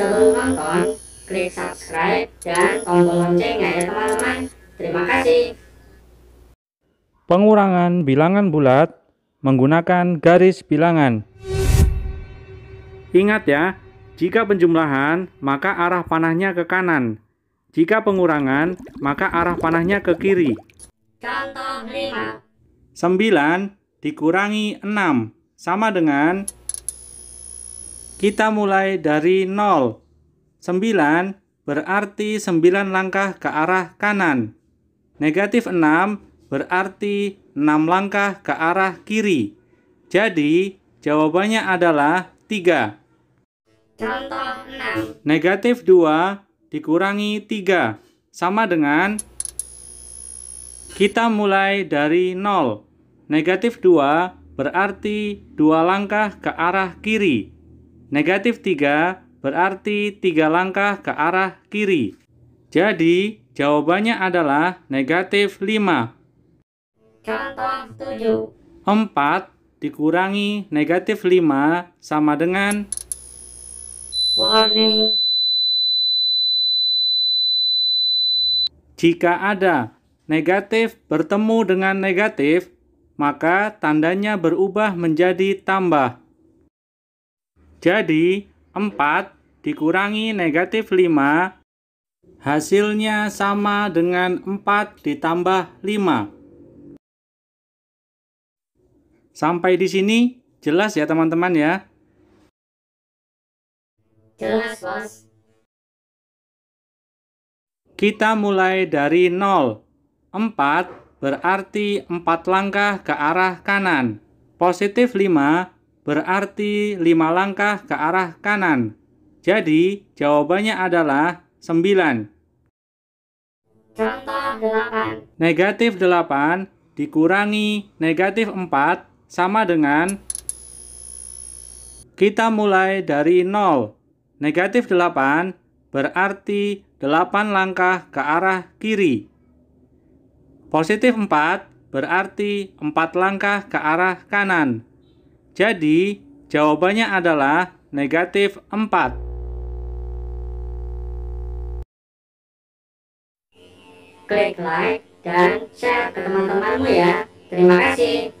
Sebelum nonton, klik subscribe dan tombol loncengnya ya teman-teman. Terima kasih. Pengurangan bilangan bulat menggunakan garis bilangan. Ingat ya, jika penjumlahan, maka arah panahnya ke kanan. Jika pengurangan, maka arah panahnya ke kiri. Contoh 5. 9 dikurangi 6 sama dengan kita mulai dari 0. 9 berarti 9 langkah ke arah kanan. Negatif 6 berarti 6 langkah ke arah kiri. Jadi, jawabannya adalah 3. Contoh 6. Negatif 2 dikurangi 3 sama dengan kita mulai dari 0. Negatif 2 berarti 2 langkah ke arah kiri. Negatif 3 berarti 3 langkah ke arah kiri. Jadi, jawabannya adalah negatif 5. Contoh 7. 4 dikurangi negatif 5 sama dengan... Warning. Jika ada negatif bertemu dengan negatif, maka tandanya berubah menjadi tambah. Jadi, 4 dikurangi negatif 5 hasilnya sama dengan 4 ditambah 5. Sampai di sini jelas ya teman-teman ya? Jelas, Bos. Kita mulai dari 0. 4 berarti 4 langkah ke arah kanan. Positif 5 berarti 5 langkah ke arah kanan. Jadi, jawabannya adalah 9. Contoh 8. Negatif 8 dikurangi negatif 4 sama dengan kita mulai dari 0. Negatif 8 berarti 8 langkah ke arah kiri. Positif 4 berarti 4 langkah ke arah kanan. Jadi, jawabannya adalah negatif 4. Klik like dan share ke teman-temanmu ya. Terima kasih.